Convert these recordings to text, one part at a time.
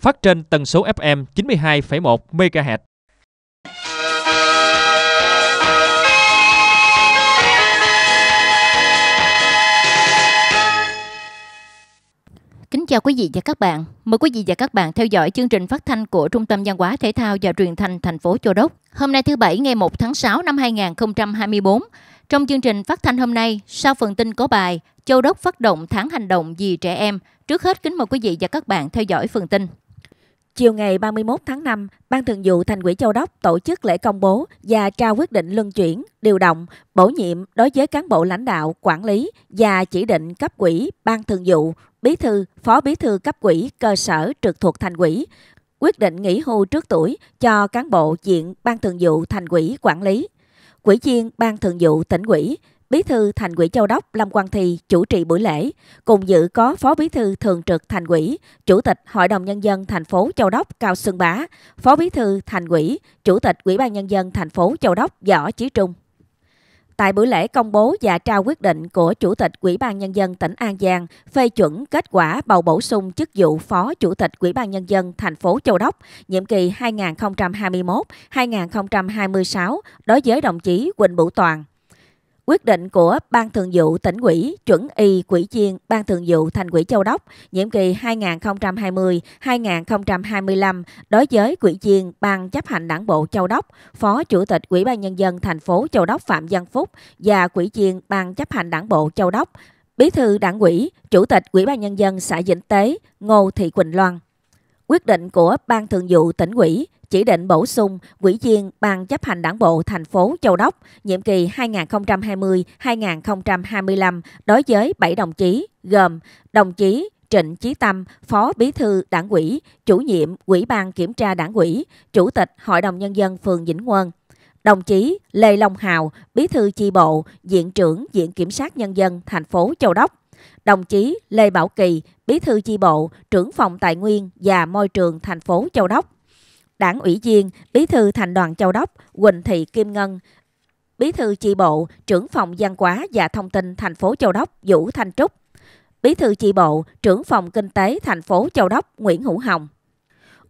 phát trên tần số FM 92,1 MHz. Kính chào quý vị và các bạn. Mời quý vị và các bạn theo dõi chương trình phát thanh của Trung tâm Văn hóa Thể thao và Truyền thanh thành phố Châu Đốc. Hôm nay thứ Bảy ngày 1 tháng 6 năm 2024. Trong chương trình phát thanh hôm nay, sau phần tin có bài Châu Đốc phát động tháng hành động vì trẻ em, trước hết kính mời quý vị và các bạn theo dõi phần tin. Chiều ngày 31 tháng 5, Ban Thường vụ Thành ủy Châu Đốc tổ chức lễ công bố và trao quyết định luân chuyển, điều động, bổ nhiệm đối với cán bộ lãnh đạo, quản lý và chỉ định cấp ủy, Ban Thường vụ, Bí thư, Phó Bí thư cấp ủy cơ sở trực thuộc Thành ủy, quyết định nghỉ hưu trước tuổi cho cán bộ diện Ban Thường vụ Thành ủy quản lý, Quỹ viên Ban Thường vụ tỉnh ủy, Bí thư Thành ủy Châu Đốc Lâm Quang Thì chủ trì buổi lễ, cùng dự có Phó Bí thư Thường trực Thành ủy, Chủ tịch Hội đồng nhân dân thành phố Châu Đốc Cao Xuân Bá, Phó Bí thư Thành ủy, Chủ tịch Ủy ban nhân dân thành phố Châu Đốc Võ Chí Trung. Tại buổi lễ công bố và trao quyết định của Chủ tịch Ủy ban Nhân dân tỉnh An Giang phê chuẩn kết quả bầu bổ sung chức vụ Phó Chủ tịch Ủy ban Nhân dân thành phố Châu Đốc nhiệm kỳ 2021-2026 đối với đồng chí Quỳnh Bửu Toàn. Quyết định của Ban Thường vụ tỉnh ủy, chuẩn y quỹ viên Ban Thường vụ Thành ủy Châu Đốc, nhiệm kỳ 2020-2025 đối với quỹ viên Ban chấp hành đảng bộ Châu Đốc, Phó Chủ tịch Ủy ban Nhân dân thành phố Châu Đốc Phạm Văn Phúc và quỹ viên Ban chấp hành đảng bộ Châu Đốc, Bí thư đảng ủy, Chủ tịch Ủy ban Nhân dân xã Vĩnh Tế Ngô Thị Quỳnh Loan quyết định của Ban Thường vụ tỉnh ủy, chỉ định bổ sung Quỹ viên Ban chấp hành đảng bộ thành phố Châu Đốc nhiệm kỳ 2020-2025 đối với 7 đồng chí gồm đồng chí Trịnh Chí Tâm, Phó Bí thư Đảng ủy, chủ nhiệm Ủy ban Kiểm tra Đảng ủy, Chủ tịch Hội đồng Nhân dân phường Vĩnh Quân, đồng chí Lê Long Hào, Bí thư chi bộ, Diện trưởng Diện Kiểm sát Nhân dân thành phố Châu Đốc, đồng chí Lê Bảo Kỳ, Bí thư chi bộ, trưởng phòng Tài nguyên và Môi trường thành phố Châu Đốc, đảng ủy viên, bí thư thành đoàn Châu Đốc, Quỳnh Thị Kim Ngân, bí thư chi bộ, trưởng phòng văn hóa và thông tin thành phố Châu Đốc Vũ Thanh Trúc, bí thư chi bộ, trưởng phòng kinh tế thành phố Châu Đốc Nguyễn Hữu Hồng.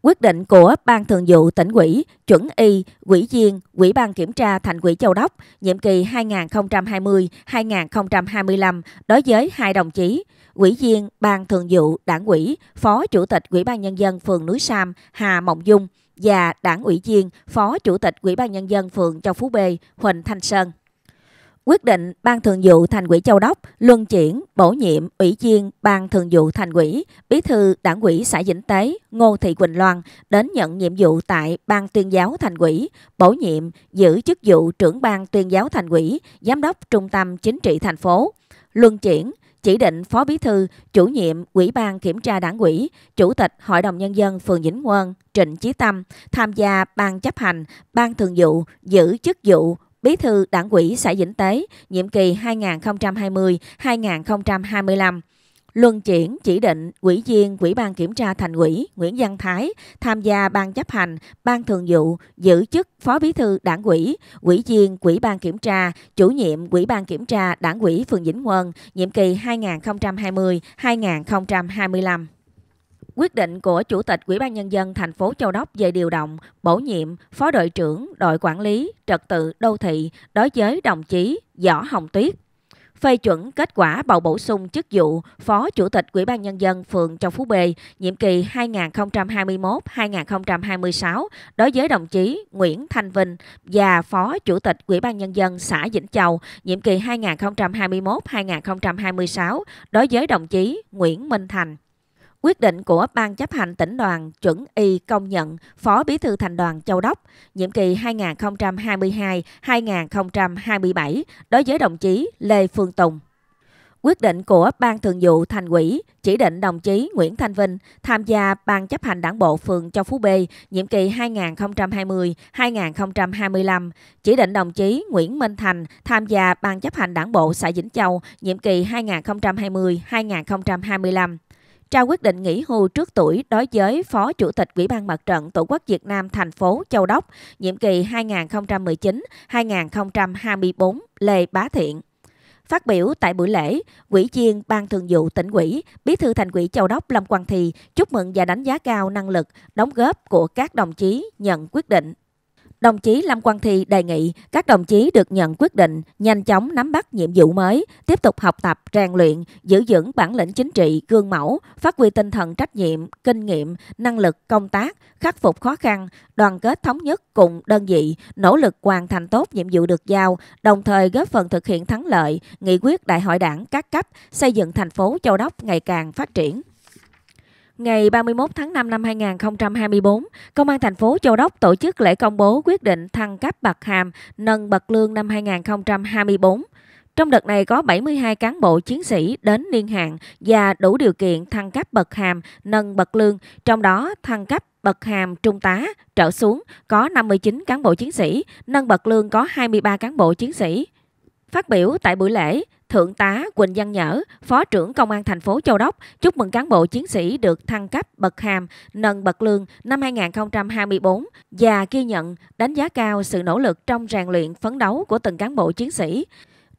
Quyết định của Ban Thường vụ tỉnh ủy, chuẩn y, ủy viên, ủy ban kiểm tra thành ủy Châu Đốc, nhiệm kỳ 2020-2025 đối với hai đồng chí, ủy viên Ban Thường vụ Đảng ủy, Phó Chủ tịch Ủy ban Nhân dân phường Núi Sam Hà Mộng Dung và đảng ủy viên Phó Chủ tịch Ủy ban Nhân dân phường Châu Phú B Huỳnh Thanh Sơn. Quyết định Ban Thường vụ Thành ủy Châu Đốc luân chuyển bổ nhiệm Ủy viên Ban Thường vụ Thành ủy, Bí thư Đảng ủy xã Vĩnh Tế Ngô Thị Quỳnh Loan đến nhận nhiệm vụ tại Ban Tuyên giáo Thành ủy, bổ nhiệm giữ chức vụ trưởng Ban Tuyên giáo Thành ủy, Giám đốc Trung tâm Chính trị thành phố. Luân chuyển chỉ định Phó Bí thư, chủ nhiệm Ủy ban Kiểm tra Đảng ủy, Chủ tịch Hội đồng Nhân dân phường Vĩnh Quân Trịnh Chí Tâm tham gia Ban chấp hành, Ban thường vụ, giữ chức vụ Bí thư Đảng ủy xã Vĩnh Tế, nhiệm kỳ 2020-2025 Luân chuyển chỉ định ủy viên Ủy ban Kiểm tra Thành ủy Nguyễn Văn Thái tham gia Ban chấp hành, Ban thường vụ, giữ chức Phó Bí thư Đảng ủy, ủy viên Ủy ban Kiểm tra, chủ nhiệm Ủy ban Kiểm tra Đảng ủy phường Vĩnh Huân, nhiệm kỳ 2020-2025. Quyết định của Chủ tịch Ủy ban Nhân dân thành phố Châu Đốc về điều động, bổ nhiệm Phó đội trưởng đội quản lý trật tự đô thị đối với đồng chí Võ Hồng Tuyết phê chuẩn kết quả bầu bổ sung chức vụ Phó Chủ tịch Ủy ban Nhân dân phường Châu Phú B, nhiệm kỳ 2021-2026 đối với đồng chí Nguyễn Thanh Vinh và Phó Chủ tịch Ủy ban Nhân dân xã Vĩnh Châu, nhiệm kỳ 2021-2026 đối với đồng chí Nguyễn Minh Thành. Quyết định của Ban chấp hành tỉnh đoàn chuẩn y công nhận Phó Bí thư Thành đoàn Châu Đốc nhiệm kỳ 2022-2027 đối với đồng chí Lê Phương Tùng. Quyết định của Ban Thường vụ Thành ủy chỉ định đồng chí Nguyễn Thanh Vinh tham gia Ban chấp hành đảng bộ phường Châu Phú B nhiệm kỳ 2020-2025, chỉ định đồng chí Nguyễn Minh Thành tham gia Ban chấp hành đảng bộ xã Vĩnh Châu nhiệm kỳ 2020-2025 trao quyết định nghỉ hưu trước tuổi đối với Phó Chủ tịch Ủy ban Mặt trận Tổ quốc Việt Nam thành phố Châu Đốc, nhiệm kỳ 2019-2024 Lê Bá Thiện. Phát biểu tại buổi lễ, Ủy viên Ban Thường vụ tỉnh ủy, Bí thư Thành ủy Châu Đốc Lâm Quang Thì chúc mừng và đánh giá cao năng lực, đóng góp của các đồng chí nhận quyết định. Đồng chí Lâm Quang Thi đề nghị các đồng chí được nhận quyết định nhanh chóng nắm bắt nhiệm vụ mới, tiếp tục học tập, rèn luyện, giữ vững bản lĩnh chính trị, gương mẫu, phát huy tinh thần trách nhiệm, kinh nghiệm, năng lực công tác, khắc phục khó khăn, đoàn kết thống nhất cùng đơn vị, nỗ lực hoàn thành tốt nhiệm vụ được giao, đồng thời góp phần thực hiện thắng lợi nghị quyết đại hội đảng các cấp, xây dựng thành phố Châu Đốc ngày càng phát triển. Ngày 31 tháng 5 năm 2024, Công an thành phố Châu Đốc tổ chức lễ công bố quyết định thăng cấp bậc hàm, nâng bậc lương năm 2024. Trong đợt này có 72 cán bộ chiến sĩ đến niên hạn và đủ điều kiện thăng cấp bậc hàm, nâng bậc lương, trong đó thăng cấp bậc hàm trung tá trở xuống có 59 cán bộ chiến sĩ, nâng bậc lương có 23 cán bộ chiến sĩ. Phát biểu tại buổi lễ, Thượng tá Quỳnh Văn Nhở, Phó trưởng Công an thành phố Châu Đốc chúc mừng cán bộ chiến sĩ được thăng cấp bậc hàm, nâng bậc lương năm 2024 và ghi nhận đánh giá cao sự nỗ lực trong rèn luyện phấn đấu của từng cán bộ chiến sĩ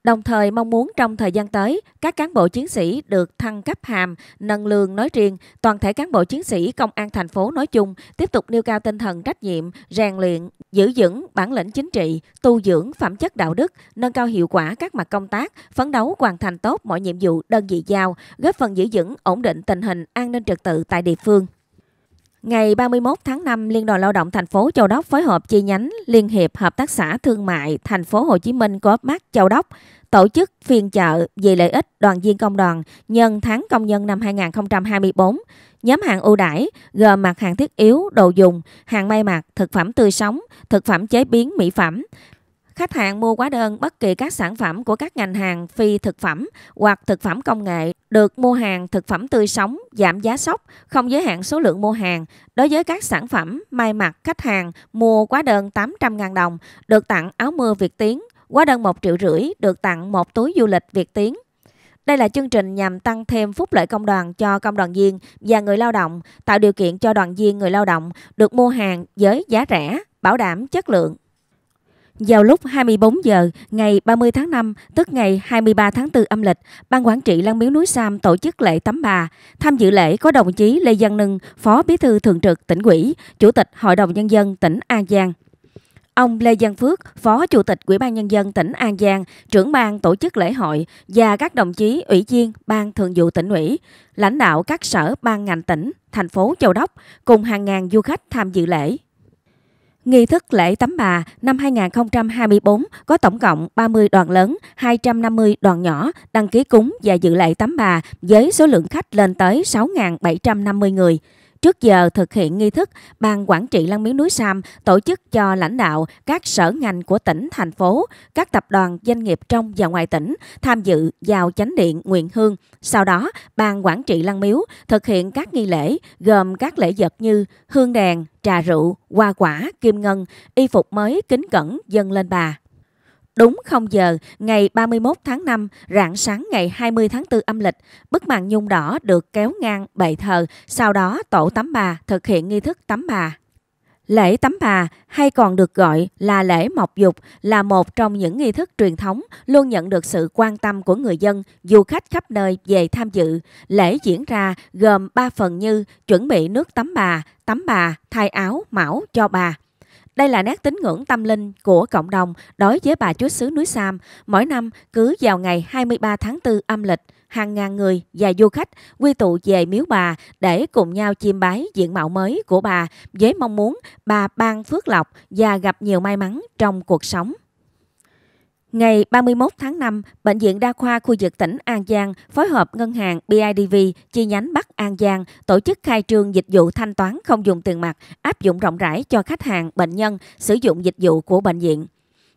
đồng thời mong muốn trong thời gian tới, các cán bộ chiến sĩ được thăng cấp hàm, nâng lương nói riêng, toàn thể cán bộ chiến sĩ công an thành phố nói chung tiếp tục nêu cao tinh thần trách nhiệm, rèn luyện, giữ vững bản lĩnh chính trị, tu dưỡng phẩm chất đạo đức, nâng cao hiệu quả các mặt công tác, phấn đấu hoàn thành tốt mọi nhiệm vụ đơn vị giao, góp phần giữ vững ổn định tình hình an ninh trật tự tại địa phương. Ngày 31 tháng 5, Liên đoàn Lao động thành phố Châu Đốc phối hợp chi nhánh Liên hiệp Hợp tác xã Thương mại thành phố Hồ Chí Minh có Mart Châu Đốc tổ chức phiên chợ về lợi ích đoàn viên công đoàn nhân tháng công nhân năm 2024. Nhóm hàng ưu đãi gồm mặt hàng thiết yếu, đồ dùng, hàng may mặc, thực phẩm tươi sống, thực phẩm chế biến mỹ phẩm, khách hàng mua quá đơn bất kỳ các sản phẩm của các ngành hàng phi thực phẩm hoặc thực phẩm công nghệ được mua hàng thực phẩm tươi sống, giảm giá sốc, không giới hạn số lượng mua hàng. Đối với các sản phẩm may mặc khách hàng mua quá đơn 800.000 đồng, được tặng áo mưa Việt Tiến, quá đơn 1 triệu rưỡi, được tặng một túi du lịch Việt Tiến. Đây là chương trình nhằm tăng thêm phúc lợi công đoàn cho công đoàn viên và người lao động, tạo điều kiện cho đoàn viên người lao động được mua hàng với giá rẻ, bảo đảm chất lượng. Vào lúc 24 giờ ngày 30 tháng 5, tức ngày 23 tháng 4 âm lịch, Ban Quản trị Lăng Miếu Núi Sam tổ chức lễ tắm bà. Tham dự lễ có đồng chí Lê văn Nưng, Phó Bí thư Thường trực tỉnh ủy, Chủ tịch Hội đồng Nhân dân tỉnh An Giang. Ông Lê văn Phước, Phó Chủ tịch Ủy ban Nhân dân tỉnh An Giang, trưởng ban tổ chức lễ hội và các đồng chí ủy viên ban thường vụ tỉnh ủy, lãnh đạo các sở ban ngành tỉnh, thành phố Châu Đốc cùng hàng ngàn du khách tham dự lễ. Nghi thức lễ tắm bà năm 2024 có tổng cộng 30 đoàn lớn, 250 đoàn nhỏ đăng ký cúng và dự lễ tắm bà với số lượng khách lên tới 6.750 người. Trước giờ thực hiện nghi thức, Ban Quản trị Lăng Miếu Núi Sam tổ chức cho lãnh đạo các sở ngành của tỉnh, thành phố, các tập đoàn doanh nghiệp trong và ngoài tỉnh tham dự vào chánh điện Nguyện Hương. Sau đó, Ban Quản trị Lăng Miếu thực hiện các nghi lễ gồm các lễ vật như hương đèn, trà rượu, hoa quả, kim ngân, y phục mới kính cẩn dâng lên bà. Đúng 0 giờ ngày 31 tháng 5, rạng sáng ngày 20 tháng 4 âm lịch, bức màn nhung đỏ được kéo ngang bệ thờ, sau đó tổ tắm bà thực hiện nghi thức tắm bà. Lễ tắm bà hay còn được gọi là lễ mọc dục là một trong những nghi thức truyền thống luôn nhận được sự quan tâm của người dân, du khách khắp nơi về tham dự. Lễ diễn ra gồm 3 phần như chuẩn bị nước tắm bà, tắm bà, thay áo, mão cho bà. Đây là nét tín ngưỡng tâm linh của cộng đồng đối với bà chúa xứ núi Sam. Mỗi năm, cứ vào ngày 23 tháng 4 âm lịch, hàng ngàn người và du khách quy tụ về miếu bà để cùng nhau chiêm bái diện mạo mới của bà với mong muốn bà ban phước lộc và gặp nhiều may mắn trong cuộc sống. Ngày 31 tháng 5, Bệnh viện Đa khoa khu vực tỉnh An Giang phối hợp ngân hàng BIDV chi nhánh Bắc An Giang tổ chức khai trương dịch vụ thanh toán không dùng tiền mặt áp dụng rộng rãi cho khách hàng, bệnh nhân sử dụng dịch vụ của bệnh viện.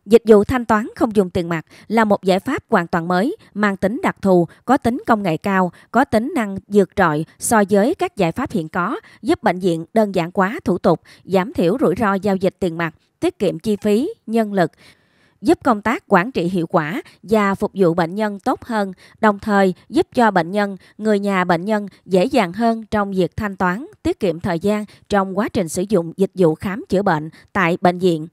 Dịch vụ thanh toán không dùng tiền mặt là một giải pháp hoàn toàn mới, mang tính đặc thù, có tính công nghệ cao, có tính năng vượt trội so với các giải pháp hiện có, giúp bệnh viện đơn giản hóa thủ tục, giảm thiểu rủi ro giao dịch tiền mặt, tiết kiệm chi phí, nhân lực – giúp công tác quản trị hiệu quả và phục vụ bệnh nhân tốt hơn, đồng thời giúp cho bệnh nhân, người nhà bệnh nhân dễ dàng hơn trong việc thanh toán, tiết kiệm thời gian trong quá trình sử dụng dịch vụ khám chữa bệnh tại bệnh viện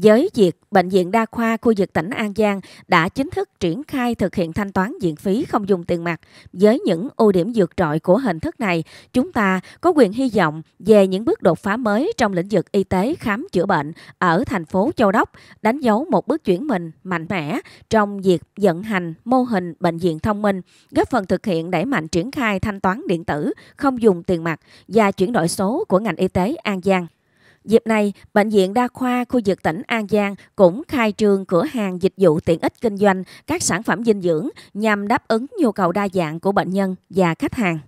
giới việc Bệnh viện Đa khoa khu vực tỉnh An Giang đã chính thức triển khai thực hiện thanh toán diện phí không dùng tiền mặt. Với những ưu điểm vượt trội của hình thức này, chúng ta có quyền hy vọng về những bước đột phá mới trong lĩnh vực y tế khám chữa bệnh ở thành phố Châu Đốc, đánh dấu một bước chuyển mình mạnh mẽ trong việc vận hành mô hình bệnh viện thông minh, góp phần thực hiện đẩy mạnh triển khai thanh toán điện tử không dùng tiền mặt và chuyển đổi số của ngành y tế An Giang. Dịp này, Bệnh viện Đa khoa khu vực tỉnh An Giang cũng khai trương cửa hàng dịch vụ tiện ích kinh doanh các sản phẩm dinh dưỡng nhằm đáp ứng nhu cầu đa dạng của bệnh nhân và khách hàng.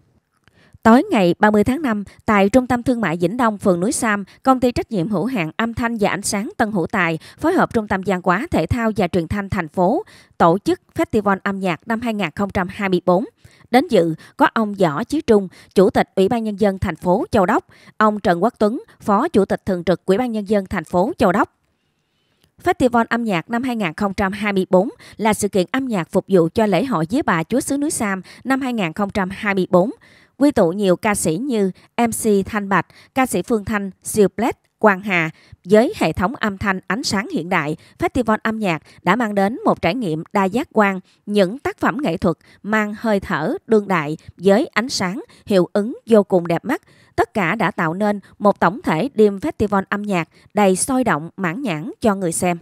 Tối ngày 30 tháng 5, tại Trung tâm Thương mại Vĩnh Đông, phường Núi Sam, công ty trách nhiệm hữu hạn âm thanh và ánh sáng Tân Hữu Tài phối hợp Trung tâm Văn hóa Thể thao và Truyền thanh thành phố tổ chức Festival âm nhạc năm 2024. Đến dự có ông Võ Chí Trung, Chủ tịch Ủy ban Nhân dân thành phố Châu Đốc, ông Trần Quốc Tuấn, Phó Chủ tịch Thường trực Ủy ban Nhân dân thành phố Châu Đốc. Festival âm nhạc năm 2024 là sự kiện âm nhạc phục vụ cho lễ hội Dế Bà Chúa xứ núi Sam năm 2024 quy tụ nhiều ca sĩ như MC Thanh Bạch, ca sĩ Phương Thanh, Siêu Black, Quang Hà với hệ thống âm thanh ánh sáng hiện đại, festival âm nhạc đã mang đến một trải nghiệm đa giác quan, những tác phẩm nghệ thuật mang hơi thở đương đại với ánh sáng, hiệu ứng vô cùng đẹp mắt. Tất cả đã tạo nên một tổng thể đêm festival âm nhạc đầy sôi động, mãn nhãn cho người xem.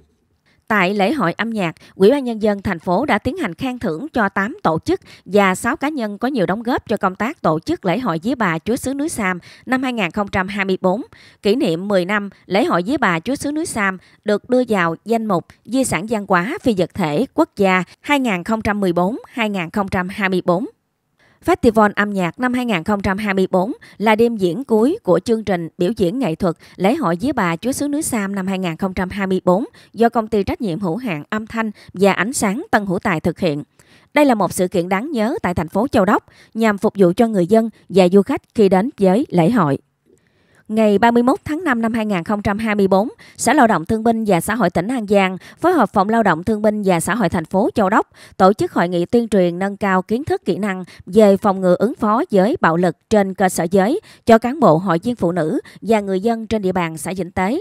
Tại lễ hội âm nhạc, Ủy ban Nhân dân thành phố đã tiến hành khen thưởng cho 8 tổ chức và 6 cá nhân có nhiều đóng góp cho công tác tổ chức lễ hội Día Bà Chúa xứ núi Sam năm 2024, kỷ niệm 10 năm lễ hội Día Bà Chúa xứ núi Sam được đưa vào danh mục Di sản văn hóa phi vật thể quốc gia 2014-2024. Festival âm nhạc năm 2024 là đêm diễn cuối của chương trình biểu diễn nghệ thuật Lễ hội Día Bà Chúa xứ núi Sam năm 2024 do công ty trách nhiệm hữu hạn âm thanh và ánh sáng Tân Hữu Tài thực hiện. Đây là một sự kiện đáng nhớ tại thành phố Châu Đốc nhằm phục vụ cho người dân và du khách khi đến với lễ hội. Ngày 31 tháng 5 năm 2024, Sở Lao động Thương binh và Xã hội tỉnh An Giang phối hợp Phòng Lao động Thương binh và Xã hội thành phố Châu Đốc tổ chức hội nghị tuyên truyền nâng cao kiến thức kỹ năng về phòng ngừa ứng phó với bạo lực trên cơ sở giới cho cán bộ hội viên phụ nữ và người dân trên địa bàn xã Vĩnh Tế.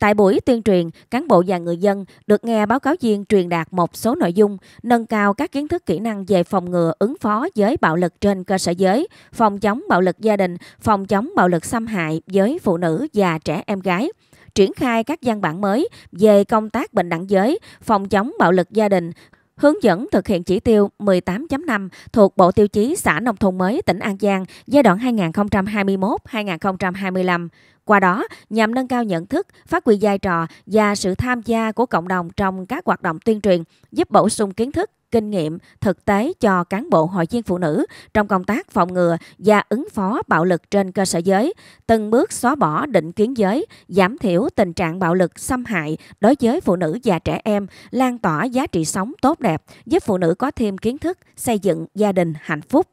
Tại buổi tuyên truyền, cán bộ và người dân được nghe báo cáo viên truyền đạt một số nội dung nâng cao các kiến thức kỹ năng về phòng ngừa ứng phó với bạo lực trên cơ sở giới, phòng chống bạo lực gia đình, phòng chống bạo lực xâm hại với phụ nữ và trẻ em gái triển khai các văn bản mới về công tác bình đẳng giới, phòng chống bạo lực gia đình, hướng dẫn thực hiện chỉ tiêu 18.5 thuộc Bộ Tiêu chí Xã Nông Thôn Mới tỉnh An Giang giai đoạn 2021-2025. Qua đó, nhằm nâng cao nhận thức, phát huy vai trò và sự tham gia của cộng đồng trong các hoạt động tuyên truyền, giúp bổ sung kiến thức, kinh nghiệm thực tế cho cán bộ hội viên phụ nữ trong công tác phòng ngừa và ứng phó bạo lực trên cơ sở giới, từng bước xóa bỏ định kiến giới, giảm thiểu tình trạng bạo lực xâm hại đối với phụ nữ và trẻ em, lan tỏa giá trị sống tốt đẹp, giúp phụ nữ có thêm kiến thức, xây dựng gia đình hạnh phúc.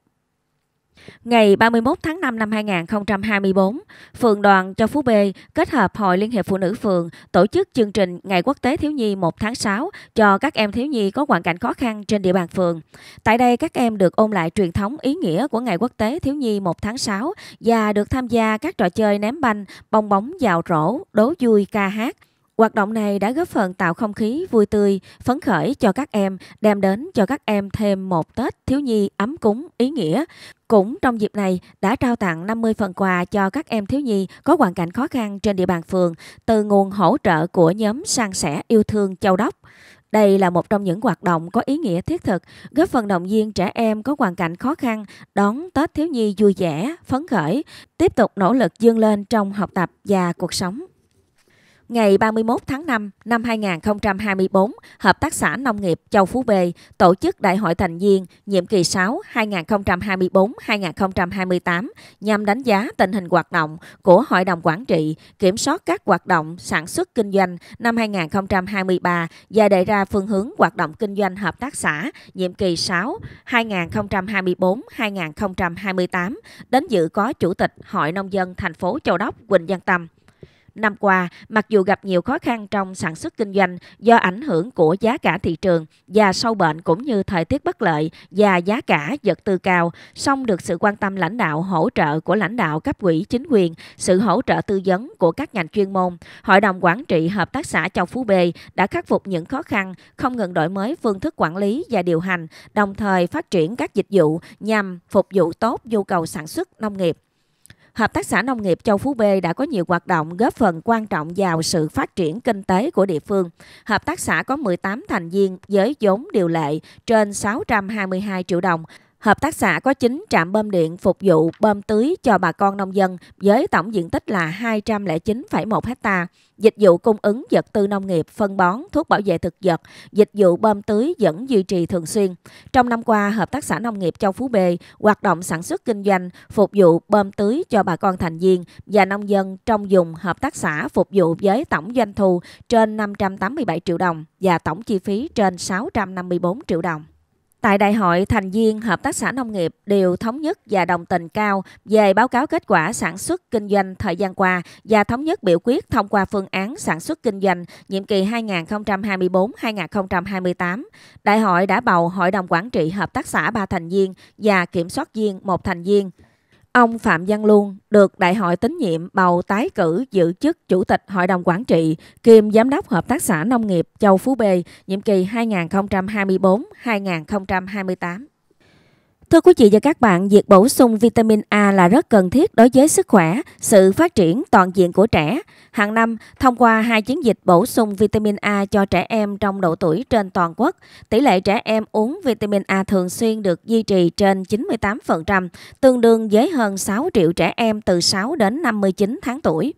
Ngày 31 tháng 5 năm 2024, Phường đoàn Cho Phú B kết hợp Hội Liên hiệp Phụ nữ Phường tổ chức chương trình Ngày Quốc tế Thiếu nhi 1 tháng 6 cho các em thiếu nhi có hoàn cảnh khó khăn trên địa bàn phường. Tại đây, các em được ôn lại truyền thống ý nghĩa của Ngày Quốc tế Thiếu nhi 1 tháng 6 và được tham gia các trò chơi ném banh, bong bóng, dạo rổ, đố vui, ca hát, Hoạt động này đã góp phần tạo không khí vui tươi, phấn khởi cho các em, đem đến cho các em thêm một Tết thiếu nhi ấm cúng, ý nghĩa. Cũng trong dịp này đã trao tặng 50 phần quà cho các em thiếu nhi có hoàn cảnh khó khăn trên địa bàn phường từ nguồn hỗ trợ của nhóm sang sẻ yêu thương Châu Đốc. Đây là một trong những hoạt động có ý nghĩa thiết thực, góp phần động viên trẻ em có hoàn cảnh khó khăn đón Tết thiếu nhi vui vẻ, phấn khởi, tiếp tục nỗ lực dương lên trong học tập và cuộc sống. Ngày 31 tháng 5 năm 2024, Hợp tác xã Nông nghiệp Châu Phú B tổ chức Đại hội thành viên nhiệm kỳ 6 2024-2028 nhằm đánh giá tình hình hoạt động của Hội đồng Quản trị, kiểm soát các hoạt động sản xuất kinh doanh năm 2023 và đề ra phương hướng hoạt động kinh doanh hợp tác xã nhiệm kỳ 6 2024-2028 đến dự có Chủ tịch Hội Nông dân thành phố Châu Đốc Quỳnh Văn Tâm. Năm qua, mặc dù gặp nhiều khó khăn trong sản xuất kinh doanh do ảnh hưởng của giá cả thị trường và sâu bệnh cũng như thời tiết bất lợi và giá cả vật tư cao, song được sự quan tâm lãnh đạo hỗ trợ của lãnh đạo cấp quỹ chính quyền, sự hỗ trợ tư vấn của các ngành chuyên môn, Hội đồng Quản trị Hợp tác xã Châu Phú B đã khắc phục những khó khăn, không ngừng đổi mới phương thức quản lý và điều hành, đồng thời phát triển các dịch vụ nhằm phục vụ tốt nhu cầu sản xuất nông nghiệp Hợp tác xã nông nghiệp Châu Phú B đã có nhiều hoạt động góp phần quan trọng vào sự phát triển kinh tế của địa phương. Hợp tác xã có 18 thành viên với vốn điều lệ trên 622 triệu đồng, Hợp tác xã có 9 trạm bơm điện phục vụ bơm tưới cho bà con nông dân với tổng diện tích là 209,1 ha. Dịch vụ cung ứng vật tư nông nghiệp, phân bón, thuốc bảo vệ thực vật, dịch vụ bơm tưới vẫn duy trì thường xuyên. Trong năm qua, Hợp tác xã Nông nghiệp Châu Phú B hoạt động sản xuất kinh doanh, phục vụ bơm tưới cho bà con thành viên và nông dân trong vùng hợp tác xã phục vụ với tổng doanh thu trên 587 triệu đồng và tổng chi phí trên 654 triệu đồng. Tại đại hội, thành viên Hợp tác xã Nông nghiệp đều thống nhất và đồng tình cao về báo cáo kết quả sản xuất kinh doanh thời gian qua và thống nhất biểu quyết thông qua phương án sản xuất kinh doanh nhiệm kỳ 2024-2028. Đại hội đã bầu Hội đồng Quản trị Hợp tác xã ba thành viên và Kiểm soát viên một thành viên. Ông Phạm Văn Luân được đại hội tín nhiệm bầu tái cử giữ chức Chủ tịch Hội đồng Quản trị kiêm Giám đốc Hợp tác xã Nông nghiệp Châu Phú B nhiệm kỳ 2024-2028. Thưa quý vị và các bạn, việc bổ sung vitamin A là rất cần thiết đối với sức khỏe, sự phát triển toàn diện của trẻ. Hàng năm, thông qua hai chiến dịch bổ sung vitamin A cho trẻ em trong độ tuổi trên toàn quốc, tỷ lệ trẻ em uống vitamin A thường xuyên được duy trì trên 98%, tương đương với hơn 6 triệu trẻ em từ 6 đến 59 tháng tuổi.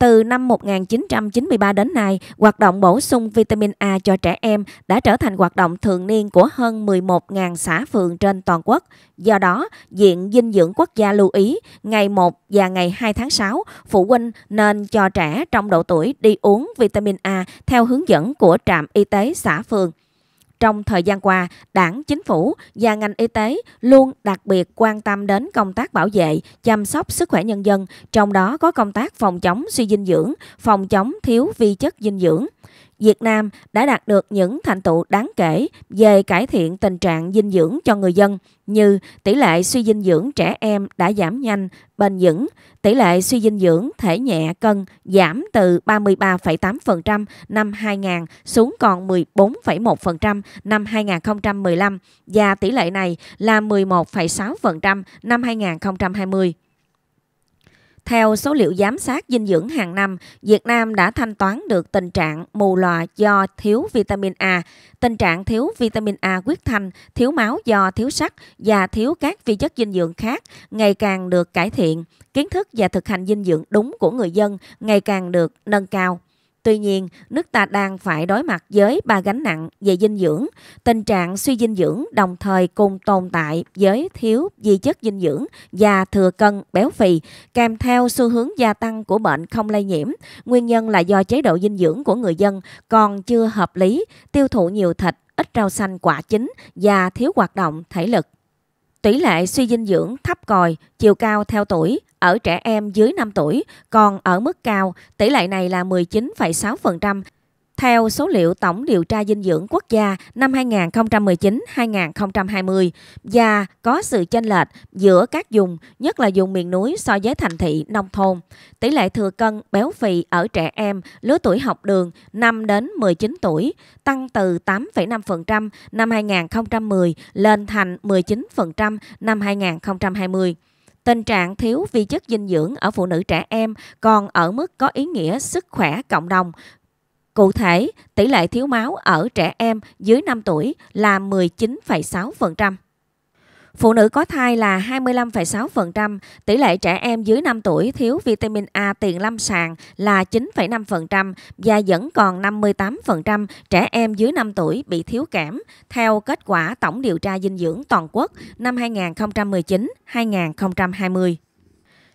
Từ năm 1993 đến nay, hoạt động bổ sung vitamin A cho trẻ em đã trở thành hoạt động thường niên của hơn 11.000 xã phường trên toàn quốc. Do đó, Diện Dinh dưỡng Quốc gia lưu ý ngày 1 và ngày 2 tháng 6, phụ huynh nên cho trẻ trong độ tuổi đi uống vitamin A theo hướng dẫn của trạm y tế xã phường. Trong thời gian qua, đảng, chính phủ và ngành y tế luôn đặc biệt quan tâm đến công tác bảo vệ, chăm sóc sức khỏe nhân dân, trong đó có công tác phòng chống suy dinh dưỡng, phòng chống thiếu vi chất dinh dưỡng. Việt Nam đã đạt được những thành tựu đáng kể về cải thiện tình trạng dinh dưỡng cho người dân như tỷ lệ suy dinh dưỡng trẻ em đã giảm nhanh, bền vững, tỷ lệ suy dinh dưỡng thể nhẹ cân giảm từ 33,8% năm 2000 xuống còn 14,1% năm 2015 và tỷ lệ này là 11,6% năm 2020. Theo số liệu giám sát dinh dưỡng hàng năm, Việt Nam đã thanh toán được tình trạng mù lòa do thiếu vitamin A, tình trạng thiếu vitamin A huyết thanh, thiếu máu do thiếu sắt và thiếu các vi chất dinh dưỡng khác ngày càng được cải thiện, kiến thức và thực hành dinh dưỡng đúng của người dân ngày càng được nâng cao. Tuy nhiên, nước ta đang phải đối mặt với ba gánh nặng về dinh dưỡng, tình trạng suy dinh dưỡng đồng thời cùng tồn tại với thiếu vi chất dinh dưỡng và thừa cân, béo phì, kèm theo xu hướng gia tăng của bệnh không lây nhiễm. Nguyên nhân là do chế độ dinh dưỡng của người dân còn chưa hợp lý, tiêu thụ nhiều thịt, ít rau xanh quả chín và thiếu hoạt động thể lực. Tỷ lệ suy dinh dưỡng thấp còi, chiều cao theo tuổi, ở trẻ em dưới 5 tuổi còn ở mức cao, tỷ lệ này là 19,6% theo số liệu Tổng điều tra dinh dưỡng quốc gia năm 2019-2020 và có sự chênh lệch giữa các vùng, nhất là vùng miền núi so với thành thị, nông thôn. Tỷ lệ thừa cân, béo phì ở trẻ em lứa tuổi học đường 5 đến 19 tuổi tăng từ 8,5% năm 2010 lên thành 19% năm 2020 tình trạng thiếu vi chất dinh dưỡng ở phụ nữ trẻ em còn ở mức có ý nghĩa sức khỏe cộng đồng. Cụ thể, tỷ lệ thiếu máu ở trẻ em dưới 5 tuổi là 19,6%. Phụ nữ có thai là 25,6%, tỷ lệ trẻ em dưới 5 tuổi thiếu vitamin A tiền lâm sàng là 9,5% và vẫn còn 58% trẻ em dưới 5 tuổi bị thiếu kẽm, theo kết quả Tổng điều tra dinh dưỡng toàn quốc năm 2019-2020.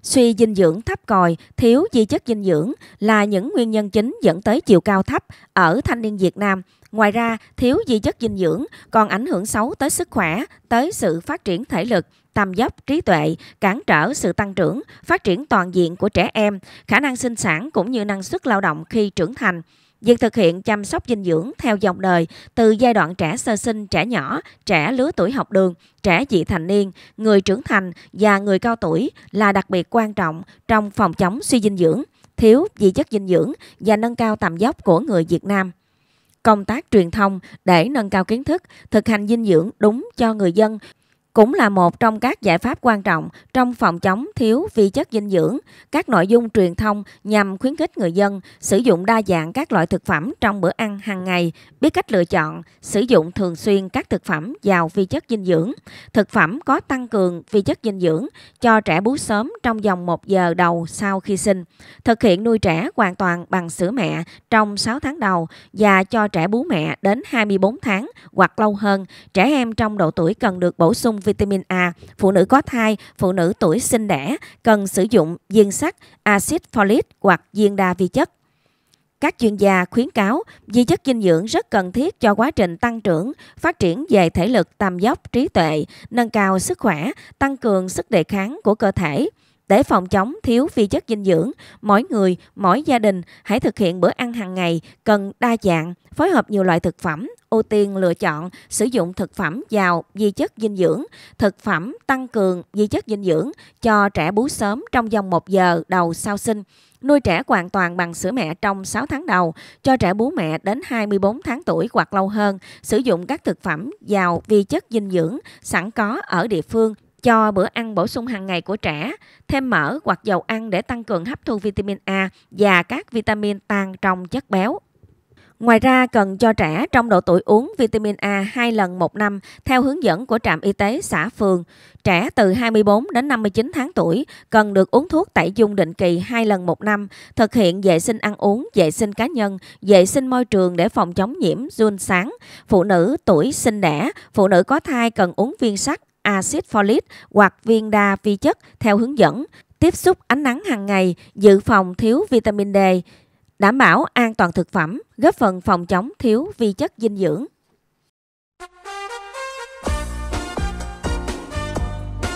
Suy dinh dưỡng thấp còi, thiếu di chất dinh dưỡng là những nguyên nhân chính dẫn tới chiều cao thấp ở thanh niên Việt Nam Ngoài ra, thiếu vi chất dinh dưỡng còn ảnh hưởng xấu tới sức khỏe, tới sự phát triển thể lực, tầm dốc, trí tuệ, cản trở sự tăng trưởng, phát triển toàn diện của trẻ em, khả năng sinh sản cũng như năng suất lao động khi trưởng thành. Việc thực hiện chăm sóc dinh dưỡng theo dòng đời từ giai đoạn trẻ sơ sinh, trẻ nhỏ, trẻ lứa tuổi học đường, trẻ dị thành niên, người trưởng thành và người cao tuổi là đặc biệt quan trọng trong phòng chống suy dinh dưỡng, thiếu vi chất dinh dưỡng và nâng cao tầm dốc của người Việt Nam công tác truyền thông để nâng cao kiến thức, thực hành dinh dưỡng đúng cho người dân cũng là một trong các giải pháp quan trọng trong phòng chống thiếu vi chất dinh dưỡng, các nội dung truyền thông nhằm khuyến khích người dân sử dụng đa dạng các loại thực phẩm trong bữa ăn hàng ngày, biết cách lựa chọn, sử dụng thường xuyên các thực phẩm giàu vi chất dinh dưỡng, thực phẩm có tăng cường vi chất dinh dưỡng cho trẻ bú sớm trong vòng 1 giờ đầu sau khi sinh, thực hiện nuôi trẻ hoàn toàn bằng sữa mẹ trong 6 tháng đầu và cho trẻ bú mẹ đến 24 tháng hoặc lâu hơn, trẻ em trong độ tuổi cần được bổ sung vitamin A, phụ nữ có thai, phụ nữ tuổi sinh đẻ cần sử dụng viên sắt, axit folic hoặc viên đa vi chất. Các chuyên gia khuyến cáo vi chất dinh dưỡng rất cần thiết cho quá trình tăng trưởng, phát triển về thể lực, tầm dốc, trí tuệ, nâng cao sức khỏe, tăng cường sức đề kháng của cơ thể – để phòng chống thiếu vi chất dinh dưỡng, mỗi người, mỗi gia đình hãy thực hiện bữa ăn hàng ngày cần đa dạng, phối hợp nhiều loại thực phẩm, ưu tiên lựa chọn sử dụng thực phẩm giàu vi chất dinh dưỡng, thực phẩm tăng cường vi chất dinh dưỡng cho trẻ bú sớm trong vòng 1 giờ đầu sau sinh, nuôi trẻ hoàn toàn bằng sữa mẹ trong 6 tháng đầu, cho trẻ bú mẹ đến 24 tháng tuổi hoặc lâu hơn, sử dụng các thực phẩm giàu vi chất dinh dưỡng sẵn có ở địa phương cho bữa ăn bổ sung hàng ngày của trẻ, thêm mỡ hoặc dầu ăn để tăng cường hấp thu vitamin A và các vitamin tan trong chất béo. Ngoài ra, cần cho trẻ trong độ tuổi uống vitamin A 2 lần một năm theo hướng dẫn của trạm y tế xã phường. Trẻ từ 24 đến 59 tháng tuổi cần được uống thuốc tẩy dung định kỳ 2 lần một năm, thực hiện vệ sinh ăn uống, vệ sinh cá nhân, vệ sinh môi trường để phòng chống nhiễm run sáng. Phụ nữ tuổi sinh đẻ, phụ nữ có thai cần uống viên sắt axit folic hoặc viên đa vi chất theo hướng dẫn, tiếp xúc ánh nắng hàng ngày, dự phòng thiếu vitamin D, đảm bảo an toàn thực phẩm, góp phần phòng chống thiếu vi chất dinh dưỡng.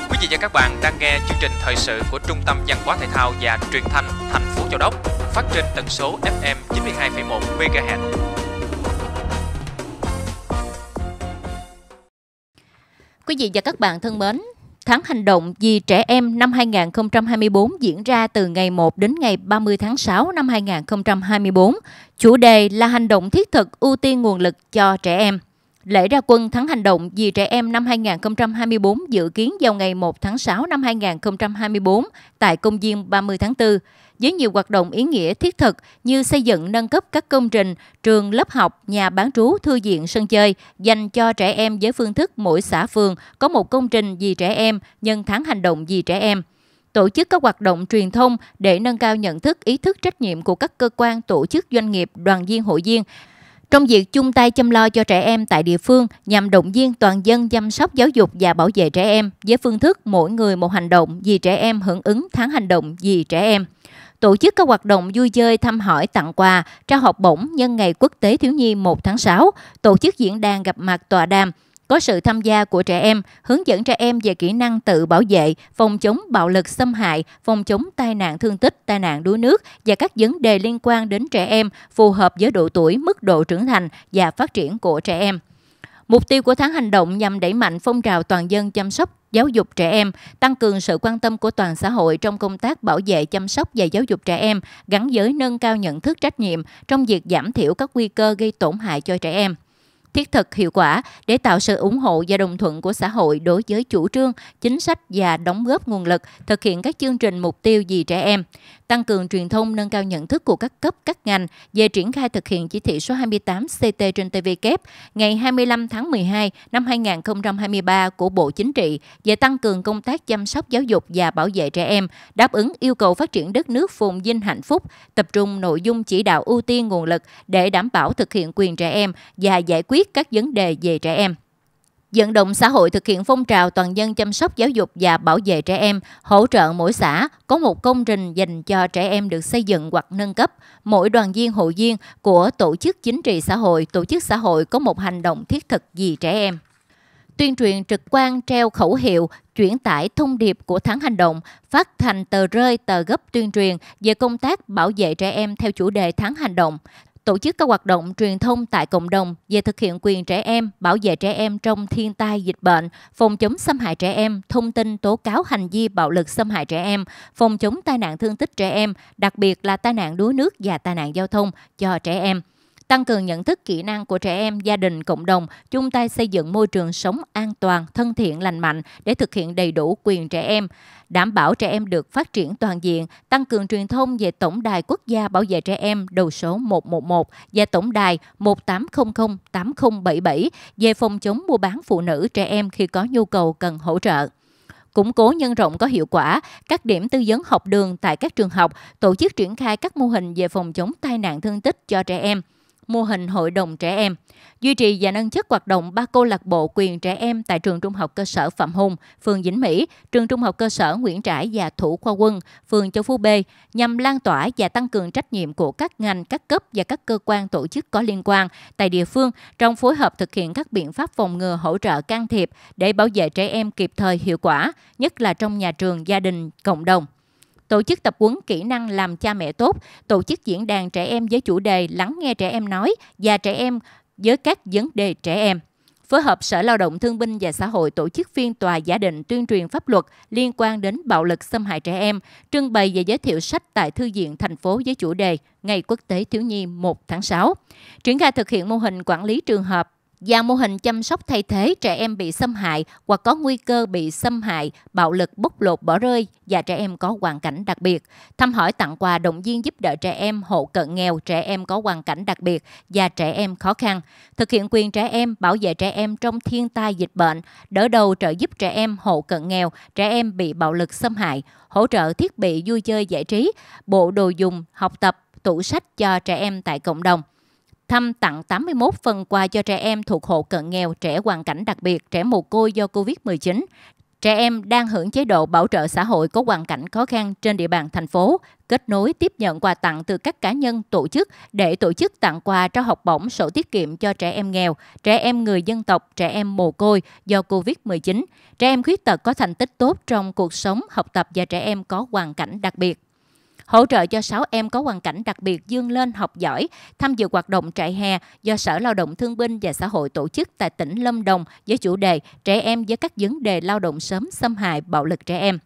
Quý vị và các bạn đang nghe chương trình thời sự của Trung tâm Văn hóa Thể thao và Truyền thanh thành phố Châu Đốc, phát trên tần số FM 92,1 MHz. Quý vị và các bạn thân mến, Tháng hành động vì trẻ em năm 2024 diễn ra từ ngày 1 đến ngày 30 tháng 6 năm 2024. Chủ đề là hành động thiết thực ưu tiên nguồn lực cho trẻ em. Lễ ra quân tháng hành động vì trẻ em năm 2024 dự kiến vào ngày 1 tháng 6 năm 2024 tại công viên 30 tháng 4 với nhiều hoạt động ý nghĩa thiết thực như xây dựng nâng cấp các công trình, trường, lớp học, nhà bán trú, thư viện, sân chơi dành cho trẻ em với phương thức mỗi xã phường có một công trình vì trẻ em nhân tháng hành động vì trẻ em tổ chức các hoạt động truyền thông để nâng cao nhận thức ý thức trách nhiệm của các cơ quan tổ chức doanh nghiệp đoàn viên hội viên trong việc chung tay chăm lo cho trẻ em tại địa phương nhằm động viên toàn dân chăm sóc giáo dục và bảo vệ trẻ em với phương thức mỗi người một hành động vì trẻ em hưởng ứng tháng hành động vì trẻ em tổ chức các hoạt động vui chơi thăm hỏi tặng quà, trao học bổng nhân ngày quốc tế thiếu nhi 1 tháng 6, tổ chức diễn đàn gặp mặt tọa đàm, có sự tham gia của trẻ em, hướng dẫn trẻ em về kỹ năng tự bảo vệ, phòng chống bạo lực xâm hại, phòng chống tai nạn thương tích, tai nạn đuối nước và các vấn đề liên quan đến trẻ em phù hợp với độ tuổi, mức độ trưởng thành và phát triển của trẻ em. Mục tiêu của tháng hành động nhằm đẩy mạnh phong trào toàn dân chăm sóc giáo dục trẻ em, tăng cường sự quan tâm của toàn xã hội trong công tác bảo vệ chăm sóc và giáo dục trẻ em, gắn với nâng cao nhận thức trách nhiệm trong việc giảm thiểu các nguy cơ gây tổn hại cho trẻ em thiết thực hiệu quả để tạo sự ủng hộ và đồng thuận của xã hội đối với chủ trương, chính sách và đóng góp nguồn lực thực hiện các chương trình mục tiêu vì trẻ em tăng cường truyền thông nâng cao nhận thức của các cấp các ngành về triển khai thực hiện chỉ thị số 28 CT trên TVK ngày 25 tháng 12 năm 2023 của Bộ Chính trị về tăng cường công tác chăm sóc giáo dục và bảo vệ trẻ em, đáp ứng yêu cầu phát triển đất nước phồn vinh hạnh phúc, tập trung nội dung chỉ đạo ưu tiên nguồn lực để đảm bảo thực hiện quyền trẻ em và giải quyết các vấn đề về trẻ em. Dẫn động xã hội thực hiện phong trào toàn dân chăm sóc giáo dục và bảo vệ trẻ em, hỗ trợ mỗi xã có một công trình dành cho trẻ em được xây dựng hoặc nâng cấp. Mỗi đoàn viên hội viên của tổ chức chính trị xã hội, tổ chức xã hội có một hành động thiết thực vì trẻ em tuyên truyền trực quan treo khẩu hiệu, chuyển tải thông điệp của tháng hành động, phát thành tờ rơi tờ gấp tuyên truyền về công tác bảo vệ trẻ em theo chủ đề tháng hành động tổ chức các hoạt động truyền thông tại cộng đồng về thực hiện quyền trẻ em, bảo vệ trẻ em trong thiên tai dịch bệnh, phòng chống xâm hại trẻ em, thông tin tố cáo hành vi bạo lực xâm hại trẻ em, phòng chống tai nạn thương tích trẻ em, đặc biệt là tai nạn đuối nước và tai nạn giao thông cho trẻ em tăng cường nhận thức kỹ năng của trẻ em, gia đình, cộng đồng, chung tay xây dựng môi trường sống an toàn, thân thiện, lành mạnh để thực hiện đầy đủ quyền trẻ em, đảm bảo trẻ em được phát triển toàn diện, tăng cường truyền thông về Tổng đài Quốc gia Bảo vệ trẻ em đầu số 111 và Tổng đài 1800 8077 về phòng chống mua bán phụ nữ trẻ em khi có nhu cầu cần hỗ trợ củng cố nhân rộng có hiệu quả các điểm tư vấn học đường tại các trường học, tổ chức triển khai các mô hình về phòng chống tai nạn thương tích cho trẻ em mô hình hội đồng trẻ em, duy trì và nâng chất hoạt động ba câu lạc bộ quyền trẻ em tại trường trung học cơ sở Phạm Hùng, phường Vĩnh Mỹ, trường trung học cơ sở Nguyễn Trãi và Thủ Khoa Quân, phường Châu Phú B nhằm lan tỏa và tăng cường trách nhiệm của các ngành, các cấp và các cơ quan tổ chức có liên quan tại địa phương trong phối hợp thực hiện các biện pháp phòng ngừa hỗ trợ can thiệp để bảo vệ trẻ em kịp thời hiệu quả, nhất là trong nhà trường, gia đình, cộng đồng tổ chức tập huấn kỹ năng làm cha mẹ tốt, tổ chức diễn đàn trẻ em với chủ đề lắng nghe trẻ em nói và trẻ em với các vấn đề trẻ em phối hợp Sở Lao động Thương binh và Xã hội tổ chức phiên tòa giả định tuyên truyền pháp luật liên quan đến bạo lực xâm hại trẻ em, trưng bày và giới thiệu sách tại Thư viện thành phố với chủ đề Ngày Quốc tế Thiếu nhi 1 tháng 6. Triển khai thực hiện mô hình quản lý trường hợp và mô hình chăm sóc thay thế trẻ em bị xâm hại hoặc có nguy cơ bị xâm hại, bạo lực bóc lột bỏ rơi và trẻ em có hoàn cảnh đặc biệt, thăm hỏi tặng quà động viên giúp đỡ trẻ em hộ cận nghèo, trẻ em có hoàn cảnh đặc biệt và trẻ em khó khăn, thực hiện quyền trẻ em, bảo vệ trẻ em trong thiên tai dịch bệnh, đỡ đầu trợ giúp trẻ em hộ cận nghèo, trẻ em bị bạo lực xâm hại, hỗ trợ thiết bị vui chơi giải trí, bộ đồ dùng, học tập, tủ sách cho trẻ em tại cộng đồng thăm tặng 81 phần quà cho trẻ em thuộc hộ cận nghèo, trẻ hoàn cảnh đặc biệt, trẻ mồ côi do Covid-19. Trẻ em đang hưởng chế độ bảo trợ xã hội có hoàn cảnh khó khăn trên địa bàn thành phố, kết nối tiếp nhận quà tặng từ các cá nhân, tổ chức để tổ chức tặng quà cho học bổng sổ tiết kiệm cho trẻ em nghèo, trẻ em người dân tộc, trẻ em mồ côi do Covid-19, trẻ em khuyết tật có thành tích tốt trong cuộc sống, học tập và trẻ em có hoàn cảnh đặc biệt hỗ trợ cho 6 em có hoàn cảnh đặc biệt dương lên học giỏi, tham dự hoạt động trại hè do Sở Lao động Thương binh và Xã hội tổ chức tại tỉnh Lâm Đồng với chủ đề Trẻ em với các vấn đề lao động sớm xâm hại bạo lực trẻ em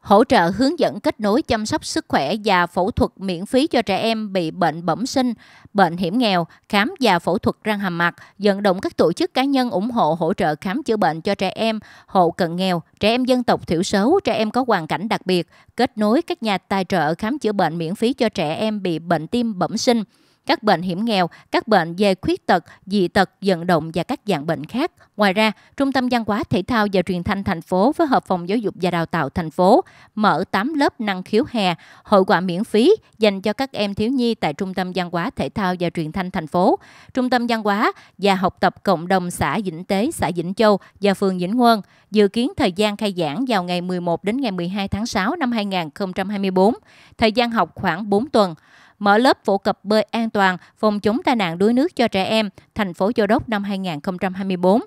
hỗ trợ hướng dẫn kết nối chăm sóc sức khỏe và phẫu thuật miễn phí cho trẻ em bị bệnh bẩm sinh, bệnh hiểm nghèo, khám và phẫu thuật răng hàm mặt, vận động các tổ chức cá nhân ủng hộ hỗ trợ khám chữa bệnh cho trẻ em, hộ cận nghèo, trẻ em dân tộc thiểu số, trẻ em có hoàn cảnh đặc biệt, kết nối các nhà tài trợ khám chữa bệnh miễn phí cho trẻ em bị bệnh tim bẩm sinh các bệnh hiểm nghèo, các bệnh về khuyết tật, dị tật, vận động và các dạng bệnh khác. Ngoài ra, Trung tâm Văn hóa Thể thao và Truyền thanh thành phố với Hợp phòng Giáo dục và Đào tạo thành phố mở 8 lớp năng khiếu hè, hội quả miễn phí dành cho các em thiếu nhi tại Trung tâm Văn hóa Thể thao và Truyền thanh thành phố, Trung tâm Văn hóa và Học tập Cộng đồng xã Vĩnh Tế, xã Vĩnh Châu và phường Vĩnh Quân. Dự kiến thời gian khai giảng vào ngày 11 đến ngày 12 tháng 6 năm 2024, thời gian học khoảng 4 tuần mở lớp phổ cập bơi an toàn phòng chống tai nạn đuối nước cho trẻ em thành phố Châu Đốc năm 2024.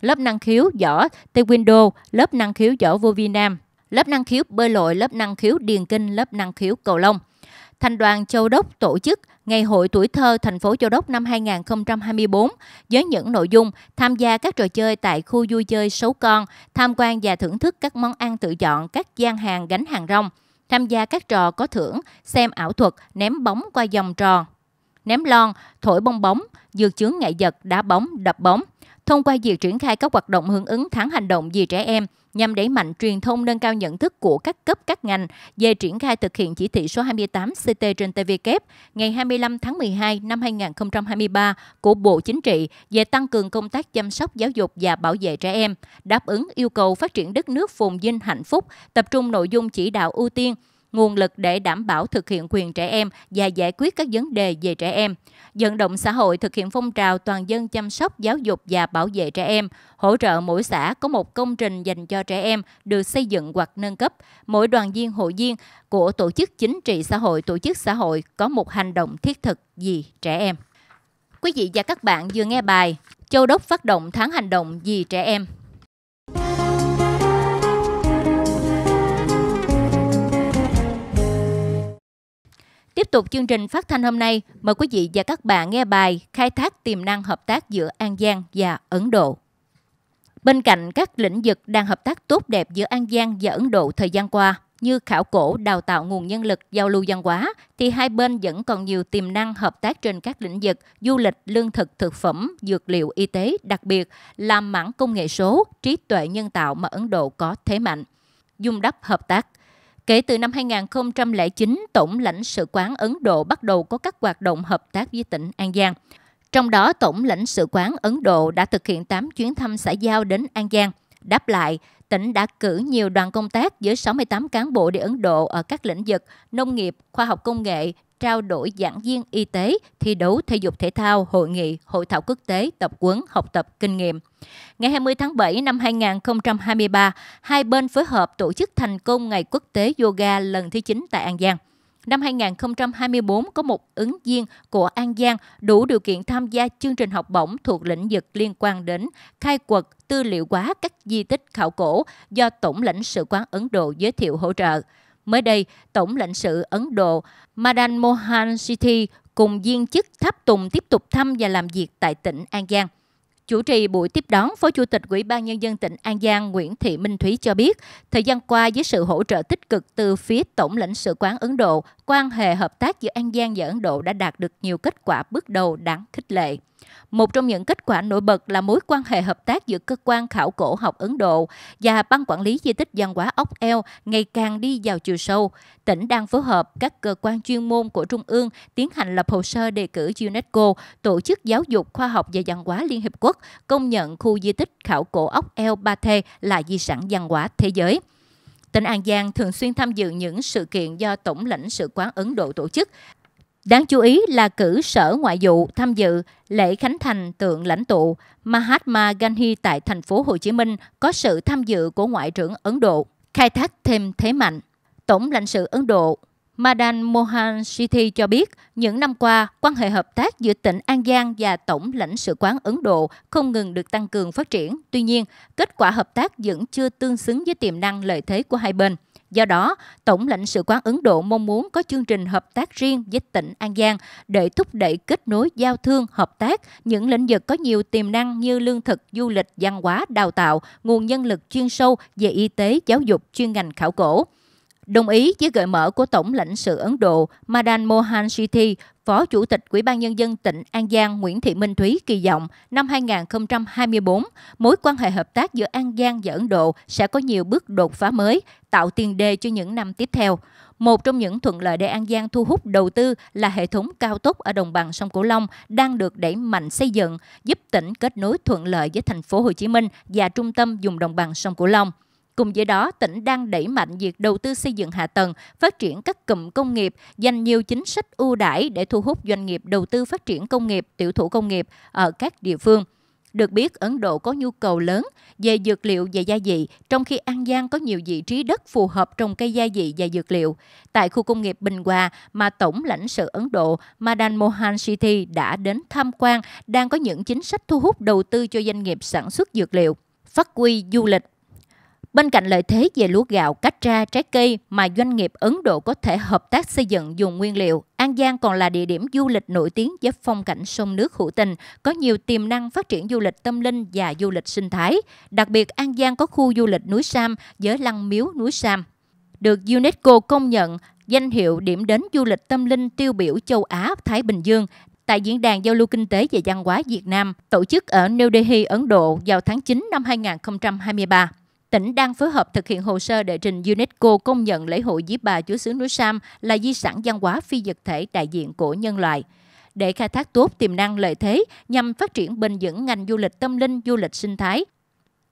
Lớp năng khiếu giỏ Taekwondo, lớp năng khiếu giỏ vô vi nam, lớp năng khiếu bơi lội, lớp năng khiếu điền kinh, lớp năng khiếu cầu lông. Thành đoàn Châu Đốc tổ chức Ngày hội tuổi thơ thành phố Châu Đốc năm 2024 với những nội dung tham gia các trò chơi tại khu vui chơi Sấu Con, tham quan và thưởng thức các món ăn tự chọn các gian hàng gánh hàng rong, tham gia các trò có thưởng, xem ảo thuật, ném bóng qua dòng tròn, ném lon, thổi bong bóng, dược chướng ngại vật, đá bóng, đập bóng. Thông qua việc triển khai các hoạt động hưởng ứng tháng hành động vì trẻ em, nhằm đẩy mạnh truyền thông nâng cao nhận thức của các cấp các ngành về triển khai thực hiện chỉ thị số 28 CT trên TVK ngày 25 tháng 12 năm 2023 của Bộ Chính trị về tăng cường công tác chăm sóc giáo dục và bảo vệ trẻ em, đáp ứng yêu cầu phát triển đất nước phồn vinh hạnh phúc, tập trung nội dung chỉ đạo ưu tiên nguồn lực để đảm bảo thực hiện quyền trẻ em và giải quyết các vấn đề về trẻ em, vận động xã hội thực hiện phong trào toàn dân chăm sóc, giáo dục và bảo vệ trẻ em, hỗ trợ mỗi xã có một công trình dành cho trẻ em được xây dựng hoặc nâng cấp, mỗi đoàn viên hội viên của tổ chức chính trị xã hội, tổ chức xã hội có một hành động thiết thực vì trẻ em. Quý vị và các bạn vừa nghe bài Châu Đốc phát động tháng hành động vì trẻ em Tiếp tục chương trình phát thanh hôm nay, mời quý vị và các bạn nghe bài Khai thác tiềm năng hợp tác giữa An Giang và Ấn Độ. Bên cạnh các lĩnh vực đang hợp tác tốt đẹp giữa An Giang và Ấn Độ thời gian qua, như khảo cổ, đào tạo nguồn nhân lực, giao lưu văn hóa, thì hai bên vẫn còn nhiều tiềm năng hợp tác trên các lĩnh vực du lịch, lương thực, thực phẩm, dược liệu, y tế, đặc biệt là mảng công nghệ số, trí tuệ nhân tạo mà Ấn Độ có thế mạnh. Dung đắp hợp tác Kể từ năm 2009, Tổng lãnh sự quán Ấn Độ bắt đầu có các hoạt động hợp tác với tỉnh An Giang. Trong đó, Tổng lãnh sự quán Ấn Độ đã thực hiện 8 chuyến thăm xã giao đến An Giang. Đáp lại, tỉnh đã cử nhiều đoàn công tác với 68 cán bộ đi Ấn Độ ở các lĩnh vực nông nghiệp, khoa học công nghệ, trao đổi giảng viên y tế, thi đấu thể dục thể thao, hội nghị, hội thảo quốc tế, tập quấn, học tập kinh nghiệm. Ngày 20 tháng 7 năm 2023, hai bên phối hợp tổ chức thành công Ngày Quốc tế Yoga lần thứ 9 tại An Giang. Năm 2024 có một ứng viên của An Giang đủ điều kiện tham gia chương trình học bổng thuộc lĩnh vực liên quan đến khai quật tư liệu hóa các di tích khảo cổ do Tổng lãnh sự quán Ấn Độ giới thiệu hỗ trợ. Mới đây, Tổng lãnh sự Ấn Độ Madan Mohan Sithi cùng viên chức Tháp Tùng tiếp tục thăm và làm việc tại tỉnh An Giang. Chủ trì buổi tiếp đón, Phó Chủ tịch Ủy ban Nhân dân tỉnh An Giang Nguyễn Thị Minh Thúy cho biết, thời gian qua với sự hỗ trợ tích cực từ phía Tổng lãnh sự quán Ấn Độ, quan hệ hợp tác giữa An Giang và Ấn Độ đã đạt được nhiều kết quả bước đầu đáng khích lệ. Một trong những kết quả nổi bật là mối quan hệ hợp tác giữa cơ quan khảo cổ học Ấn Độ và Ban Quản lý Di tích Văn hóa Ốc Eo ngày càng đi vào chiều sâu. Tỉnh đang phối hợp các cơ quan chuyên môn của Trung ương tiến hành lập hồ sơ đề cử UNESCO, Tổ chức Giáo dục Khoa học và Văn hóa Liên Hiệp Quốc công nhận khu di tích khảo cổ Ốc Eo Ba Thê là di sản văn hóa thế giới. Tỉnh An Giang thường xuyên tham dự những sự kiện do Tổng lãnh sự quán Ấn Độ tổ chức. Đáng chú ý là cử sở ngoại vụ tham dự lễ khánh thành tượng lãnh tụ Mahatma Gandhi tại thành phố Hồ Chí Minh có sự tham dự của Ngoại trưởng Ấn Độ, khai thác thêm thế mạnh. Tổng lãnh sự Ấn Độ Madan Mohan Sithi cho biết, những năm qua, quan hệ hợp tác giữa tỉnh An Giang và Tổng lãnh sự quán Ấn Độ không ngừng được tăng cường phát triển. Tuy nhiên, kết quả hợp tác vẫn chưa tương xứng với tiềm năng lợi thế của hai bên. Do đó, Tổng lãnh sự quán Ấn Độ mong muốn có chương trình hợp tác riêng với tỉnh An Giang để thúc đẩy kết nối giao thương, hợp tác, những lĩnh vực có nhiều tiềm năng như lương thực, du lịch, văn hóa, đào tạo, nguồn nhân lực chuyên sâu về y tế, giáo dục, chuyên ngành khảo cổ đồng ý với gợi mở của Tổng lãnh sự Ấn Độ Madan Mohan Sithi, Phó Chủ tịch Ủy ban Nhân dân tỉnh An Giang Nguyễn Thị Minh Thúy kỳ vọng năm 2024, mối quan hệ hợp tác giữa An Giang và Ấn Độ sẽ có nhiều bước đột phá mới, tạo tiền đề cho những năm tiếp theo. Một trong những thuận lợi để An Giang thu hút đầu tư là hệ thống cao tốc ở đồng bằng sông Cửu Long đang được đẩy mạnh xây dựng, giúp tỉnh kết nối thuận lợi với thành phố Hồ Chí Minh và trung tâm vùng đồng bằng sông Cửu Long. Cùng với đó, tỉnh đang đẩy mạnh việc đầu tư xây dựng hạ tầng, phát triển các cụm công nghiệp, dành nhiều chính sách ưu đãi để thu hút doanh nghiệp đầu tư phát triển công nghiệp, tiểu thủ công nghiệp ở các địa phương. Được biết, Ấn Độ có nhu cầu lớn về dược liệu và gia vị, trong khi An Giang có nhiều vị trí đất phù hợp trồng cây gia vị và dược liệu. Tại khu công nghiệp Bình Hòa mà Tổng lãnh sự Ấn Độ Madan Mohan City đã đến tham quan, đang có những chính sách thu hút đầu tư cho doanh nghiệp sản xuất dược liệu. Phát huy du lịch Bên cạnh lợi thế về lúa gạo cá tra, trái cây mà doanh nghiệp Ấn Độ có thể hợp tác xây dựng dùng nguyên liệu, An Giang còn là địa điểm du lịch nổi tiếng với phong cảnh sông nước hữu tình, có nhiều tiềm năng phát triển du lịch tâm linh và du lịch sinh thái. Đặc biệt, An Giang có khu du lịch núi Sam với lăng miếu núi Sam. Được UNESCO công nhận danh hiệu điểm đến du lịch tâm linh tiêu biểu châu Á-Thái Bình Dương tại Diễn đàn Giao lưu Kinh tế và Văn hóa Việt Nam tổ chức ở New Delhi, Ấn Độ vào tháng 9 năm 2023. Tỉnh đang phối hợp thực hiện hồ sơ để trình UNESCO công nhận lễ hội Giếp Bà Chúa xứ núi Sam là di sản văn hóa phi vật thể đại diện của nhân loại để khai thác tốt tiềm năng lợi thế nhằm phát triển bền vững ngành du lịch tâm linh, du lịch sinh thái.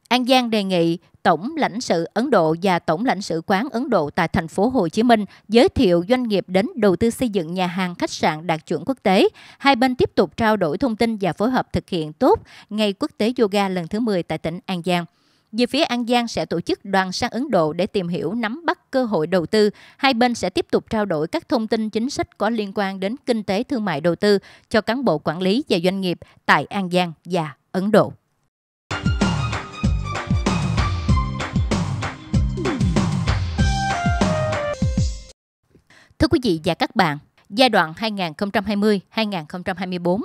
An Giang đề nghị Tổng lãnh sự Ấn Độ và Tổng lãnh sự quán Ấn Độ tại thành phố Hồ Chí Minh giới thiệu doanh nghiệp đến đầu tư xây dựng nhà hàng khách sạn đạt chuẩn quốc tế. Hai bên tiếp tục trao đổi thông tin và phối hợp thực hiện tốt Ngày Quốc tế Yoga lần thứ 10 tại tỉnh An Giang. Về phía An Giang sẽ tổ chức đoàn sang Ấn Độ để tìm hiểu nắm bắt cơ hội đầu tư. Hai bên sẽ tiếp tục trao đổi các thông tin chính sách có liên quan đến kinh tế thương mại đầu tư cho cán bộ quản lý và doanh nghiệp tại An Giang và Ấn Độ. Thưa quý vị và các bạn, giai đoạn 2020-2024,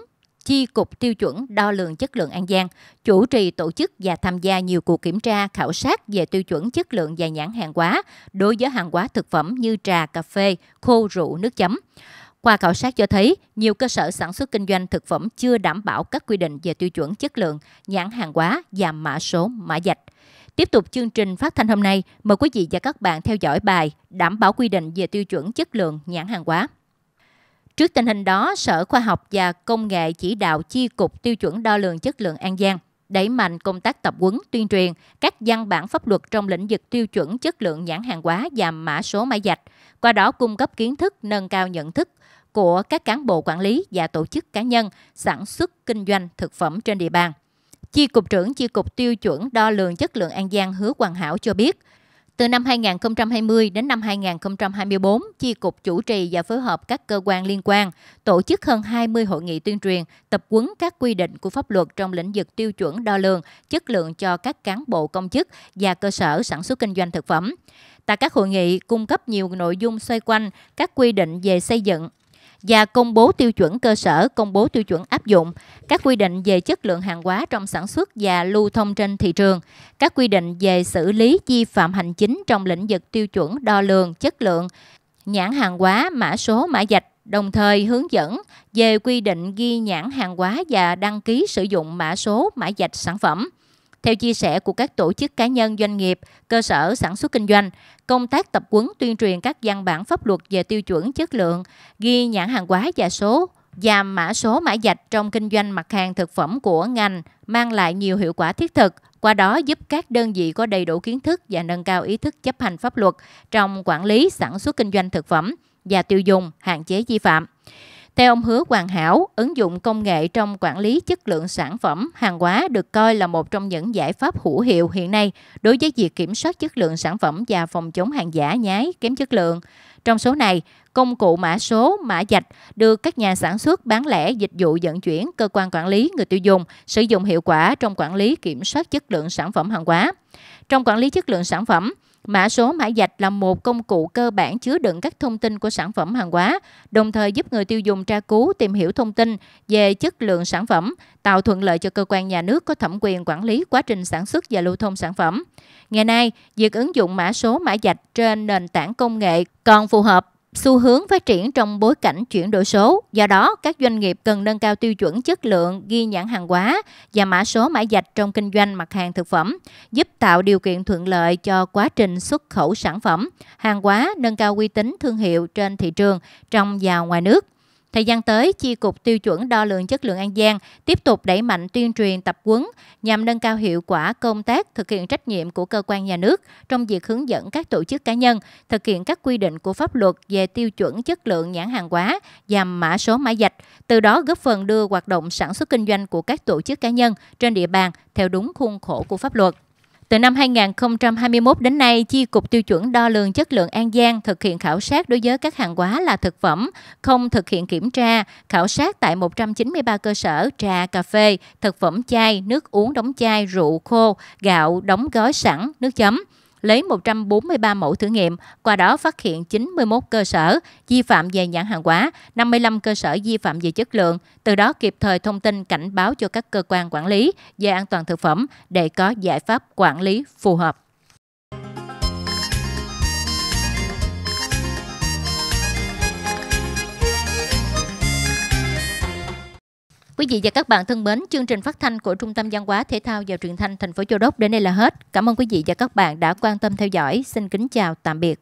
Chi cục tiêu chuẩn đo lường chất lượng An Giang, chủ trì tổ chức và tham gia nhiều cuộc kiểm tra, khảo sát về tiêu chuẩn chất lượng và nhãn hàng hóa đối với hàng hóa thực phẩm như trà, cà phê, khô rượu, nước chấm. Qua khảo sát cho thấy, nhiều cơ sở sản xuất kinh doanh thực phẩm chưa đảm bảo các quy định về tiêu chuẩn chất lượng, nhãn hàng hóa và mã số, mã dạch. Tiếp tục chương trình phát thanh hôm nay, mời quý vị và các bạn theo dõi bài Đảm bảo quy định về tiêu chuẩn chất lượng nhãn hàng hóa. Trước tình hình đó, Sở Khoa học và Công nghệ chỉ đạo chi cục tiêu chuẩn đo lường chất lượng An Giang đẩy mạnh công tác tập huấn tuyên truyền các văn bản pháp luật trong lĩnh vực tiêu chuẩn chất lượng nhãn hàng hóa và mã số mã vạch, qua đó cung cấp kiến thức nâng cao nhận thức của các cán bộ quản lý và tổ chức cá nhân sản xuất kinh doanh thực phẩm trên địa bàn. Chi cục trưởng Chi cục tiêu chuẩn đo lường chất lượng An Giang Hứa Hoàng Hảo cho biết, từ năm 2020 đến năm 2024, Chi cục chủ trì và phối hợp các cơ quan liên quan tổ chức hơn 20 hội nghị tuyên truyền, tập quấn các quy định của pháp luật trong lĩnh vực tiêu chuẩn đo lường, chất lượng cho các cán bộ công chức và cơ sở sản xuất kinh doanh thực phẩm. Tại các hội nghị, cung cấp nhiều nội dung xoay quanh các quy định về xây dựng, và công bố tiêu chuẩn cơ sở, công bố tiêu chuẩn áp dụng, các quy định về chất lượng hàng hóa trong sản xuất và lưu thông trên thị trường, các quy định về xử lý vi phạm hành chính trong lĩnh vực tiêu chuẩn đo lường chất lượng, nhãn hàng hóa, mã số, mã vạch, đồng thời hướng dẫn về quy định ghi nhãn hàng hóa và đăng ký sử dụng mã số, mã vạch sản phẩm. Theo chia sẻ của các tổ chức cá nhân doanh nghiệp, cơ sở sản xuất kinh doanh, công tác tập quấn, tuyên truyền các văn bản pháp luật về tiêu chuẩn chất lượng, ghi nhãn hàng hóa và số, giảm mã số mã dạch trong kinh doanh mặt hàng thực phẩm của ngành mang lại nhiều hiệu quả thiết thực, qua đó giúp các đơn vị có đầy đủ kiến thức và nâng cao ý thức chấp hành pháp luật trong quản lý sản xuất kinh doanh thực phẩm và tiêu dùng, hạn chế vi phạm. Theo ông Hứa Hoàng Hảo, ứng dụng công nghệ trong quản lý chất lượng sản phẩm, hàng hóa được coi là một trong những giải pháp hữu hiệu hiện nay đối với việc kiểm soát chất lượng sản phẩm và phòng chống hàng giả nhái kém chất lượng. Trong số này, công cụ mã số, mã dạch được các nhà sản xuất bán lẻ dịch vụ vận chuyển, cơ quan quản lý người tiêu dùng sử dụng hiệu quả trong quản lý kiểm soát chất lượng sản phẩm hàng hóa. Trong quản lý chất lượng sản phẩm, Mã số mã dạch là một công cụ cơ bản chứa đựng các thông tin của sản phẩm hàng hóa, đồng thời giúp người tiêu dùng tra cứu, tìm hiểu thông tin về chất lượng sản phẩm, tạo thuận lợi cho cơ quan nhà nước có thẩm quyền quản lý quá trình sản xuất và lưu thông sản phẩm. Ngày nay, việc ứng dụng mã số mã dạch trên nền tảng công nghệ còn phù hợp xu hướng phát triển trong bối cảnh chuyển đổi số. Do đó, các doanh nghiệp cần nâng cao tiêu chuẩn chất lượng, ghi nhãn hàng hóa và mã số mã dạch trong kinh doanh mặt hàng thực phẩm, giúp tạo điều kiện thuận lợi cho quá trình xuất khẩu sản phẩm, hàng hóa, nâng cao uy tín thương hiệu trên thị trường trong và ngoài nước. Thời gian tới, Chi cục tiêu chuẩn đo lường chất lượng An Giang tiếp tục đẩy mạnh tuyên truyền tập quấn nhằm nâng cao hiệu quả công tác thực hiện trách nhiệm của cơ quan nhà nước trong việc hướng dẫn các tổ chức cá nhân thực hiện các quy định của pháp luật về tiêu chuẩn chất lượng nhãn hàng hóa, giảm mã số mã dạch, từ đó góp phần đưa hoạt động sản xuất kinh doanh của các tổ chức cá nhân trên địa bàn theo đúng khuôn khổ của pháp luật. Từ năm 2021 đến nay, Chi cục tiêu chuẩn đo lường chất lượng An Giang thực hiện khảo sát đối với các hàng hóa là thực phẩm, không thực hiện kiểm tra, khảo sát tại 193 cơ sở trà, cà phê, thực phẩm chay, nước uống đóng chai, rượu khô, gạo đóng gói sẵn, nước chấm lấy 143 mẫu thử nghiệm, qua đó phát hiện 91 cơ sở vi phạm về nhãn hàng hóa, 55 cơ sở vi phạm về chất lượng, từ đó kịp thời thông tin cảnh báo cho các cơ quan quản lý về an toàn thực phẩm để có giải pháp quản lý phù hợp. Quý vị và các bạn thân mến, chương trình phát thanh của Trung tâm Văn hóa Thể thao và Truyền thanh thành phố Châu Đốc đến đây là hết. Cảm ơn quý vị và các bạn đã quan tâm theo dõi. Xin kính chào, tạm biệt.